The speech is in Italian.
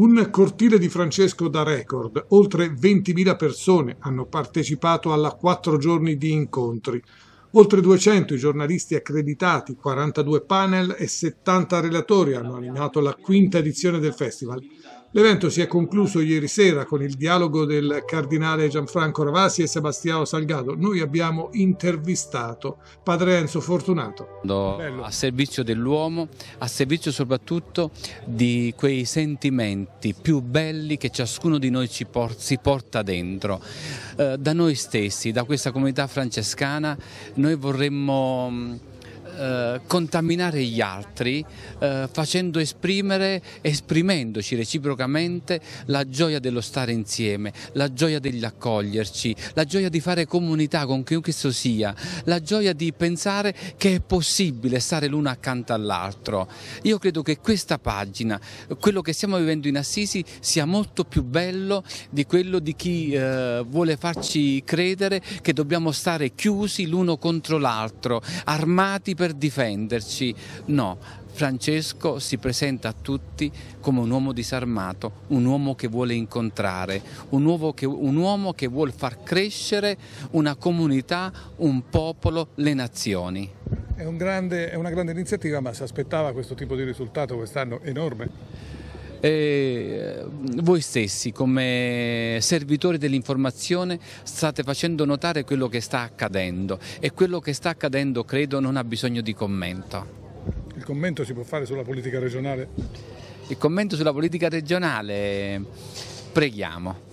Un cortile di Francesco da record, oltre 20.000 persone hanno partecipato alla quattro giorni di incontri. Oltre 200 i giornalisti accreditati, 42 panel e 70 relatori hanno animato la quinta edizione del festival. L'evento si è concluso ieri sera con il dialogo del cardinale Gianfranco Ravasi e Sebastiano Salgado. Noi abbiamo intervistato padre Enzo Fortunato. A servizio dell'uomo, a servizio soprattutto di quei sentimenti più belli che ciascuno di noi ci por si porta dentro. Eh, da noi stessi, da questa comunità francescana, noi vorremmo mm, eh, contaminare gli altri eh, facendo esprimere, esprimendoci reciprocamente la gioia dello stare insieme, la gioia degli accoglierci, la gioia di fare comunità con chiunque esso sia, la gioia di pensare che è possibile stare l'uno accanto all'altro. Io credo che questa pagina, quello che stiamo vivendo in Assisi, sia molto più bello di quello di chi eh, vuole farci credere che dobbiamo stare chiusi l'uno contro l'altro, armati per difenderci. No, Francesco si presenta a tutti come un uomo disarmato, un uomo che vuole incontrare, un uomo che, un uomo che vuole far crescere una comunità, un popolo, le nazioni. È, un grande, è una grande iniziativa, ma si aspettava questo tipo di risultato quest'anno enorme? eh, voi stessi come servitori dell'informazione state facendo notare quello che sta accadendo e quello che sta accadendo credo non ha bisogno di commento. Il commento si può fare sulla politica regionale? Il commento sulla politica regionale preghiamo.